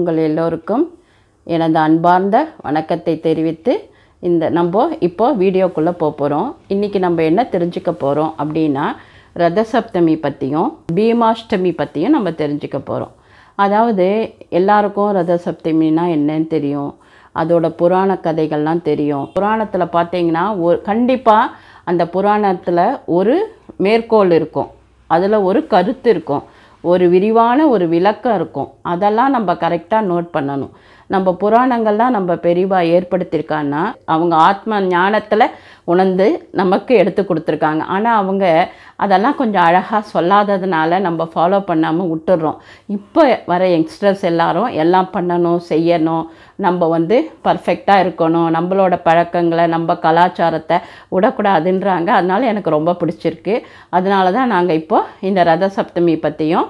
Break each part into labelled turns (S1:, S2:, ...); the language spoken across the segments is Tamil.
S1: உங்கள் எல்லோருக்கும் எனது அன்பார்ந்த வணக்கத்தை தெரிவித்து இந்த நம்ம இப்போது வீடியோக்குள்ளே போக போகிறோம் இன்றைக்கி நம்ம என்ன தெரிஞ்சுக்க போகிறோம் அப்படின்னா ரதசப்தமி பற்றியும் பீமாஷ்டமி பற்றியும் நம்ம தெரிஞ்சுக்க போகிறோம் அதாவது எல்லாருக்கும் ரதசப்தமின்னா என்னன்னு தெரியும் அதோட புராண கதைகள்லாம் தெரியும் புராணத்தில் பார்த்தீங்கன்னா ஒரு கண்டிப்பாக அந்த புராணத்தில் ஒரு மேற்கோள் இருக்கும் அதில் ஒரு கருத்து இருக்கும் ஒரு விரிவான ஒரு விளக்கம் இருக்கும் அதெல்லாம் நம்ம கரெக்டாக நோட் பண்ணணும் நம்ம புராணங்கள்லாம் நம்ம பெரிவா ஏற்படுத்தியிருக்கான்னா அவங்க ஆத்ம ஞானத்தில் உணர்ந்து நமக்கு எடுத்து கொடுத்துருக்காங்க ஆனால் அவங்க அதெல்லாம் கொஞ்சம் அழகாக சொல்லாததுனால நம்ம ஃபாலோ பண்ணாமல் விட்டுடுறோம் இப்போ வர யங்ஸ்டர்ஸ் எல்லாரும் எல்லாம் பண்ணணும் செய்யணும் நம்ம வந்து பர்ஃபெக்டாக இருக்கணும் நம்மளோட பழக்கங்களை நம்ம கலாச்சாரத்தை விடக்கூடாதுன்றாங்க அதனால் எனக்கு ரொம்ப பிடிச்சிருக்கு அதனால தான் நாங்கள் இப்போது இந்த ரத சப்தமி பற்றியும்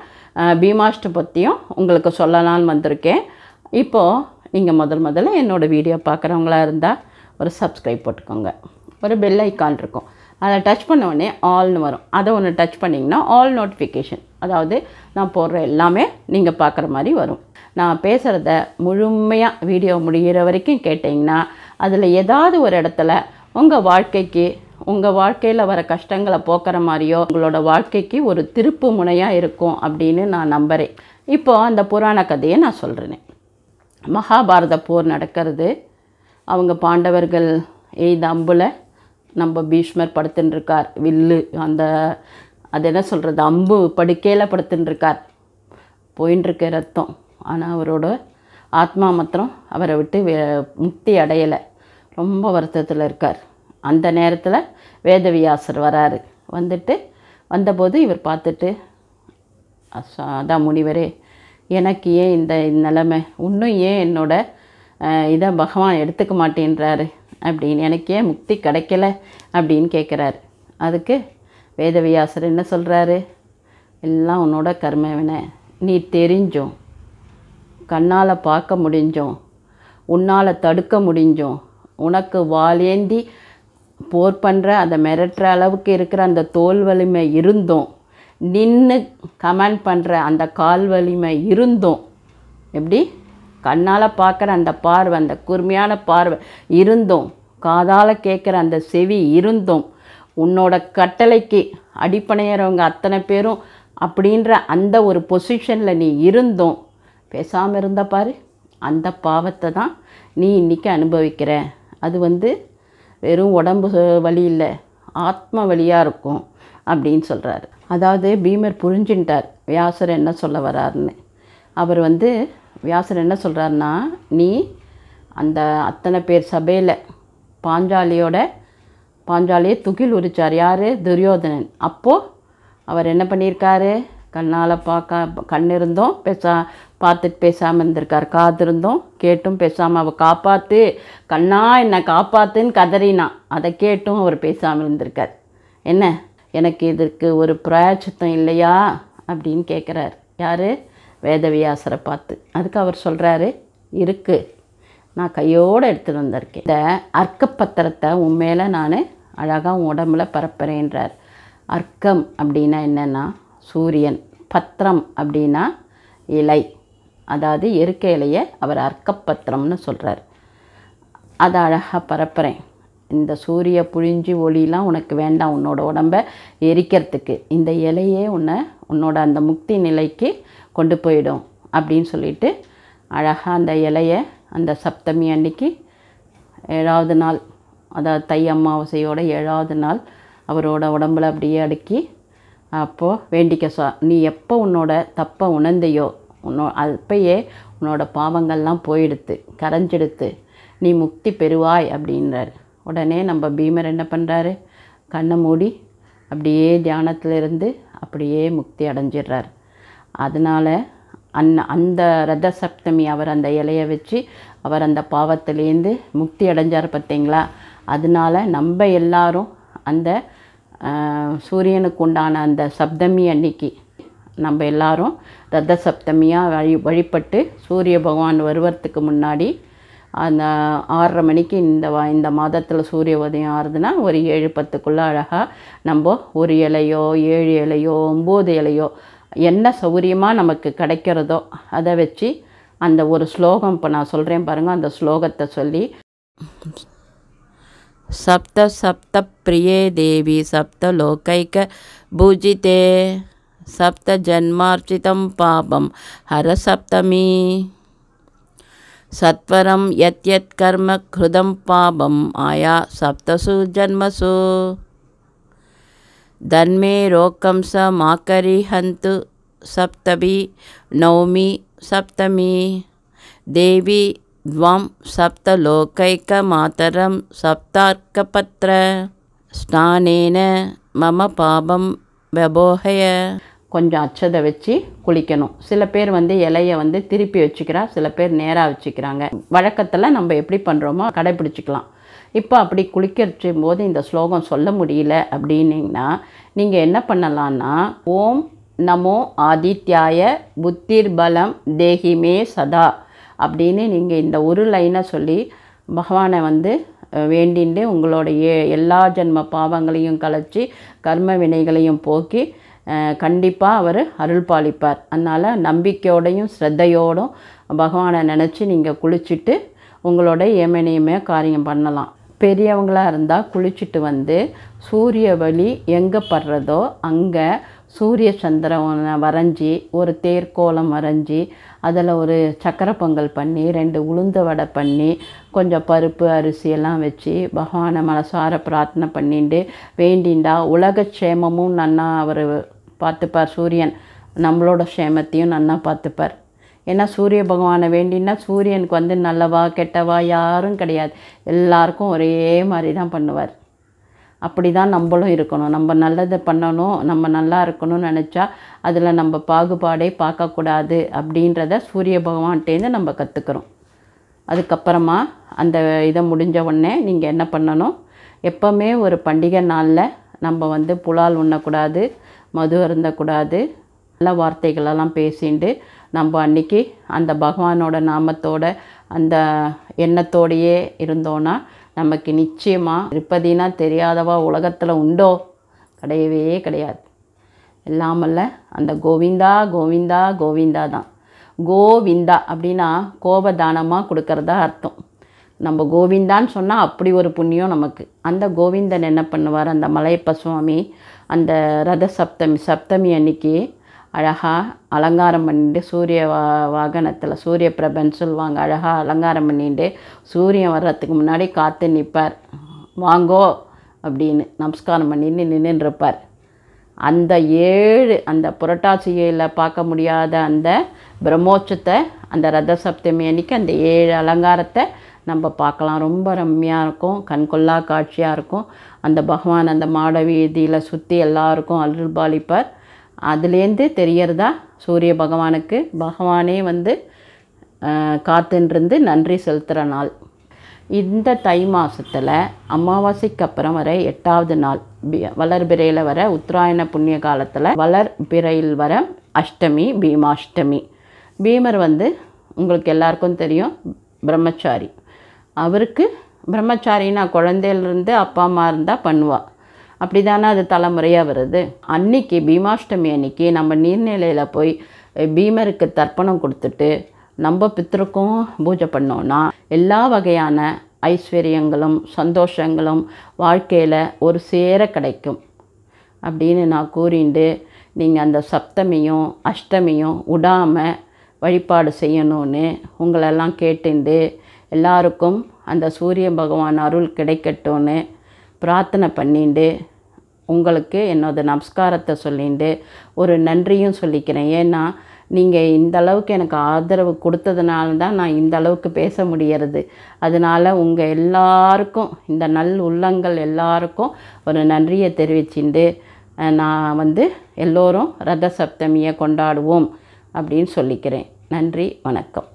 S1: பீமாஷ்டு பற்றியும் உங்களுக்கு சொல்லலான்னு வந்திருக்கேன் இப்போது நீங்கள் முதல் முதல்ல என்னோடய வீடியோ பார்க்குறவங்களா இருந்தால் ஒரு சப்ஸ்கிரைப் போட்டுக்கோங்க ஒரு பெல் ஐக்கான் இருக்கும் அதை டச் பண்ண உடனே ஆல்னு வரும் அதை ஒன்று டச் பண்ணிங்கன்னா ஆல் நோட்டிஃபிகேஷன் அதாவது நான் போடுற எல்லாமே நீங்கள் பார்க்குற மாதிரி வரும் நான் பேசுகிறத முழுமையாக வீடியோ முடிகிற வரைக்கும் கேட்டிங்கன்னா அதில் ஏதாவது ஒரு இடத்துல உங்கள் வாழ்க்கைக்கு உங்கள் வாழ்க்கையில் வர கஷ்டங்களை போக்குற மாதிரியோ உங்களோட வாழ்க்கைக்கு ஒரு திருப்பு முனையாக இருக்கும் அப்படின்னு நான் நம்புகிறேன் இப்போது அந்த புராண கதையை நான் சொல்கிறேன் மகாபாரத போர் நடக்கிறது அவங்க பாண்டவர்கள் எய்த அம்பில் நம்ம பீஷ்மர் படுத்துட்டுருக்கார் வில்லு அந்த அது என்ன சொல்கிறது அம்பு படுக்கையில் படுத்துட்டுருக்கார் போயின்ட்டுருக்கு ரத்தம் ஆனால் அவரோட ஆத்மா மாத்திரம் அவரை விட்டு முக்தி அடையலை ரொம்ப வருத்தத்தில் இருக்கார் அந்த நேரத்தில் வேதவியாசர் வராரு வந்துட்டு வந்தபோது இவர் பார்த்துட்டு அதான் முனிவரே எனக்கு ஏன் இந்த நிலமை இன்னும் ஏன் என்னோட இதை பகவான் எடுத்துக்க மாட்டேன்றாரு அப்படின்னு எனக்கு ஏன் முக்தி கிடைக்கல அப்படின்னு கேட்குறாரு அதுக்கு வேதவியாசர் என்ன சொல்கிறாரு எல்லாம் உன்னோட கர்ம நீ தெரிஞ்சும் கண்ணால் பார்க்க முடிஞ்சோம் உன்னால் தடுக்க முடிஞ்சோம் உனக்கு வாலேந்தி போர் பண்ணுற அதை மிரட்டுற அளவுக்கு இருக்கிற அந்த தோல் வலிமை இருந்தோம் நின்று கமெண்ட் பண்ணுற அந்த கால் வலிமை இருந்தும் எப்படி கண்ணால் பார்க்குற அந்த பார்வை அந்த கூர்மையான பார்வை இருந்தும் காதால் கேட்குற அந்த செவி இருந்தும் உன்னோட கட்டளைக்கு அடிப்பணையிறவங்க அத்தனை பேரும் அப்படின்ற அந்த ஒரு பொசிஷனில் நீ இருந்தும் பேசாமல் இருந்த பாரு அந்த பாவத்தை தான் நீ இன்றைக்கி அனுபவிக்கிற அது வந்து வெறும் உடம்பு வழி இல்லை ஆத்ம வழியாக இருக்கும் அப்படின்னு சொல்கிறாரு அதாவது பீமர் புரிஞ்சின்ட்டார் வியாசர் என்ன சொல்ல வராருன்னு அவர் வந்து வியாசர் என்ன சொல்கிறாருன்னா நீ அந்த அத்தனை பேர் சபையில் பாஞ்சாலியோட பாஞ்சாலியை துகில் உரிச்சார் யார் துரியோதனன் அப்போது அவர் என்ன பண்ணியிருக்காரு கண்ணால் பார்க்க கண் இருந்தும் பேசா பார்த்துட்டு பேசாமல் இருந்திருக்கார் காத்திருந்தோம் கேட்டும் பேசாமல் அவள் காப்பாற்று கண்ணா என்னை காப்பாற்றுன்னு கதறினான் அதை கேட்டும் அவர் பேசாமல் இருந்திருக்கார் என்ன எனக்கு இதற்கு ஒரு பிராயச்சித்தம் இல்லையா அப்படின்னு கேட்குறாரு யார் வேதவியாசரை பார்த்து அதுக்கு அவர் சொல்கிறாரு இருக்குது நான் கையோடு எடுத்துகிட்டு வந்திருக்கேன் இந்த அர்க்கப்பத்திரத்தை உன் மேலே நான் அழகாக உடம்புல பரப்புகிறேன்றார் அர்க்கம் அப்படின்னா என்னென்னா சூரியன் பத்திரம் அப்படின்னா இலை அதாவது இருக்க இலையை அவர் அர்க்கப்பத்திரம்னு சொல்கிறார் அதை அழகாக பரப்புகிறேன் இந்த சூரிய புழிஞ்சி ஒளிலாம் உனக்கு வேண்டாம் உன்னோட உடம்பை எரிக்கிறதுக்கு இந்த இலையே உன்னை உன்னோட அந்த முக்தி நிலைக்கு கொண்டு போயிடும் அப்படின்னு சொல்லிட்டு அழகாக அந்த இலையை அந்த சப்தமி அன்னைக்கு ஏழாவது நாள் அதாவது தை அமாவாசையோட ஏழாவது நாள் அவரோட உடம்புல அப்படியே அடுக்கி அப்போது வேண்டிக்க சா நீ எப்போ உன்னோட தப்பை உணர்ந்தையோ உன்னோ அப்பயே உன்னோட பாவங்கள்லாம் போயிடுத்து கரைஞ்செடுத்து நீ முக்தி பெறுவாய் அப்படின்றார் உடனே நம்ம பீமர் என்ன பண்ணுறாரு கண்ணை மூடி அப்படியே தியானத்தில் இருந்து அப்படியே முக்தி அடைஞ்சிடுறார் அதனால் அந் அந்த ரத சப்தமி அவர் அந்த இலையை வச்சு அவர் அந்த பாவத்திலேருந்து முக்தி அடைஞ்சார் பார்த்தீங்களா அதனால் நம்ம எல்லாரும் அந்த சூரியனுக்கு உண்டான அந்த சப்தமி அன்னைக்கு நம்ம எல்லாரும் ரத சப்தமியாக வழி வழிபட்டு சூரிய பகவான் வருவதுக்கு முன்னாடி அந்த ஆறரை மணிக்கு இந்த இந்த மாதத்தில் சூரிய உதயம் ஆறுதுன்னா ஒரு ஏழு பத்துக்குள்ளே அழகாக நம்ம ஒரு இலையோ ஏழு இலையோ ஒம்பது இலையோ என்ன சௌரியமாக நமக்கு கிடைக்கிறதோ அதை வச்சு அந்த ஒரு ஸ்லோகம் இப்போ நான் சொல்கிறேன் பாருங்கள் அந்த ஸ்லோகத்தை சொல்லி சப்த சப்த பிரியே தேவி சப்த லோகைக்க பூஜிதே சப்த ஜன்மார்ஜிதம் பாபம் ஹர சப்தமி सत्वर यत्यत्कर्म हृदं पापं माया सप्तसु जन्मसु धन्मे रोकं स सप्तमी हन्तु सप्तमी देवी द्वं सप्तलोकैकमातरं सप्तार्कपत्र स्नानेन मम पापं व्यबोहय கொஞ்சம் அச்சதை வச்சு குளிக்கணும் சில பேர் வந்து இலையை வந்து திருப்பி வச்சுக்கிறா சில பேர் நேராக வச்சுக்கிறாங்க வழக்கத்தில் நம்ம எப்படி பண்ணுறோமோ கடைப்பிடிச்சிக்கலாம் இப்போ அப்படி குளிக்கிறச்சும் போது இந்த ஸ்லோகம் சொல்ல முடியல அப்படின்னிங்கன்னா நீங்கள் என்ன பண்ணலான்னா ஓம் நமோ ஆதித்யாய புத்திர் பலம் தேகிமே சதா அப்படின்னு நீங்கள் இந்த ஒரு லைனை சொல்லி பகவானை வந்து வேண்டிண்டு உங்களுடைய எல்லா ஜென்ம பாவங்களையும் கலைச்சி கர்ம வினைகளையும் போக்கி கண்டிப்பாக அவர் அருள் பாலிப்பார் அதனால் நம்பிக்கையோடையும் ஸ்ரத்தையோடும் பகவானை நினச்சி நீங்கள் குளிச்சுட்டு உங்களோட ஏமனையுமே காரியம் பண்ணலாம் பெரியவங்களாக இருந்தால் குளிச்சுட்டு வந்து சூரிய வழி எங்கே படுறதோ அங்கே சூரிய சந்திரனை வரைஞ்சி ஒரு தேர்கோலம் வரைஞ்சி அதில் ஒரு சக்கரை பொங்கல் பண்ணி ரெண்டு உளுந்த வடை பண்ணி கொஞ்சம் பருப்பு அரிசியெல்லாம் வச்சு பகவானை மனசார பிரார்த்தனை பண்ணிட்டு வேண்டிண்டா உலக க்ஷேமமும் நன்னா அவர் பார்த்துப்பார் சூரியன் நம்மளோட க்ஷேமத்தையும் நன்னா பார்த்துப்பார் ஏன்னா சூரிய பகவானை வேண்டின்னா சூரியனுக்கு வந்து நல்லவா கெட்டவா யாரும் கிடையாது எல்லாருக்கும் ஒரே மாதிரி தான் பண்ணுவார் அப்படி தான் நம்மளும் இருக்கணும் நம்ம நல்லதை பண்ணணும் நம்ம நல்லா இருக்கணும்னு நினச்சா அதில் நம்ம பாகுபாடே பார்க்கக்கூடாது அப்படின்றத சூரிய பகவான்கிட்டேருந்து நம்ம கற்றுக்குறோம் அதுக்கப்புறமா அந்த இதை முடிஞ்ச உடனே நீங்கள் என்ன பண்ணணும் எப்போவுமே ஒரு பண்டிகை நாளில் நம்ம வந்து புலால் உண்ணக்கூடாது மது அருந்தக்கூடாது நல்ல வார்த்தைகளெல்லாம் பேசிண்டு நம்ம அன்றைக்கி அந்த பகவானோட நாமத்தோட அந்த எண்ணத்தோடையே இருந்தோன்னா நமக்கு நிச்சயமாக திருப்பதினா தெரியாதவா உலகத்தில் உண்டோ கிடையவே கிடையாது இல்லாமல்ல அந்த கோவிந்தா கோவிந்தா கோவிந்தா தான் கோவிந்தா அப்படின்னா கோபதானமாக கொடுக்கறதா அர்த்தம் நம்ம கோவிந்தான்னு சொன்னால் அப்படி ஒரு புண்ணியம் நமக்கு அந்த கோவிந்தன் என்ன பண்ணுவார் அந்த மலையப்ப சுவாமி அந்த ரத சப்தமி சப்தமி அன்னைக்கு அழகாக அலங்காரம் பண்ணிட்டு சூரிய வா வாகனத்தில் சூரிய பிரபன்னு சொல்லுவாங்க அழகாக அலங்காரம் பண்ணிட்டு சூரியன் வர்றதுக்கு முன்னாடி காத்து நிற்பார் வாங்கோ அப்படின்னு நமஸ்காரம் பண்ணிட்டு நின்றுருப்பார் அந்த ஏழு அந்த புரட்டாசியில் பார்க்க முடியாத அந்த பிரம்மோச்சத்தை அந்த ரத சப்தமி அன்னைக்கு அந்த ஏழு அலங்காரத்தை நம்ம பார்க்கலாம் ரொம்ப ரம்மியாக இருக்கும் கண்கொள்ளா காட்சியாக இருக்கும் அந்த பகவான் அந்த மாட வீதியில் சுற்றி எல்லாருக்கும் அருள்பாலிப்பார் அதுலேருந்து தெரியறதா சூரிய பகவானுக்கு பகவானே வந்து காத்துன்றிருந்து நன்றி செலுத்துகிற நாள் இந்த தை மாதத்தில் அமாவாசைக்கு அப்புறம் வர எட்டாவது நாள் வளர்பிறையில் வர உத்தராயண புண்ணிய காலத்தில் வளர் பிறையில் வர அஷ்டமி பீமாஷ்டமி பீமர் வந்து உங்களுக்கு எல்லாருக்கும் தெரியும் பிரம்மச்சாரி அவருக்கு பிரம்மச்சாரின்னா குழந்தையிலேருந்து அப்பா அம்மா இருந்தால் பண்ணுவாள் அப்படி தானே அது தலைமுறையாக வருது அன்னைக்கு பீமாஷ்டமி அன்னைக்கு நம்ம நீர்நிலையில் போய் பீமருக்கு தர்ப்பணம் கொடுத்துட்டு நம்ம பித்தருக்கும் பூஜை பண்ணோன்னா எல்லா வகையான ஐஸ்வர்யங்களும் சந்தோஷங்களும் வாழ்க்கையில் ஒரு சேர கிடைக்கும் அப்படின்னு நான் கூறிண்டு நீங்கள் அந்த சப்தமியும் அஷ்டமியும் விடாமல் வழிபாடு செய்யணும்னு உங்களெல்லாம் கேட்டுண்டு எல்லாருக்கும் அந்த சூரிய பகவான் அருள் கிடைக்கட்டும்னு பிரார்த்தனை பண்ணிண்டு உங்களுக்கு என்னோடய நமஸ்காரத்தை சொல்லிட்டு ஒரு நன்றியும் சொல்லிக்கிறேன் ஏன்னா நீங்கள் இந்த அளவுக்கு எனக்கு ஆதரவு கொடுத்ததுனால தான் நான் இந்த அளவுக்கு பேச முடியறது அதனால் உங்கள் எல்லாருக்கும் இந்த நல் உள்ளங்கள் எல்லாருக்கும் ஒரு நன்றியை தெரிவிச்சுண்டு நான் வந்து எல்லோரும் ரத சப்தமியை கொண்டாடுவோம் அப்படின்னு சொல்லிக்கிறேன் நன்றி வணக்கம்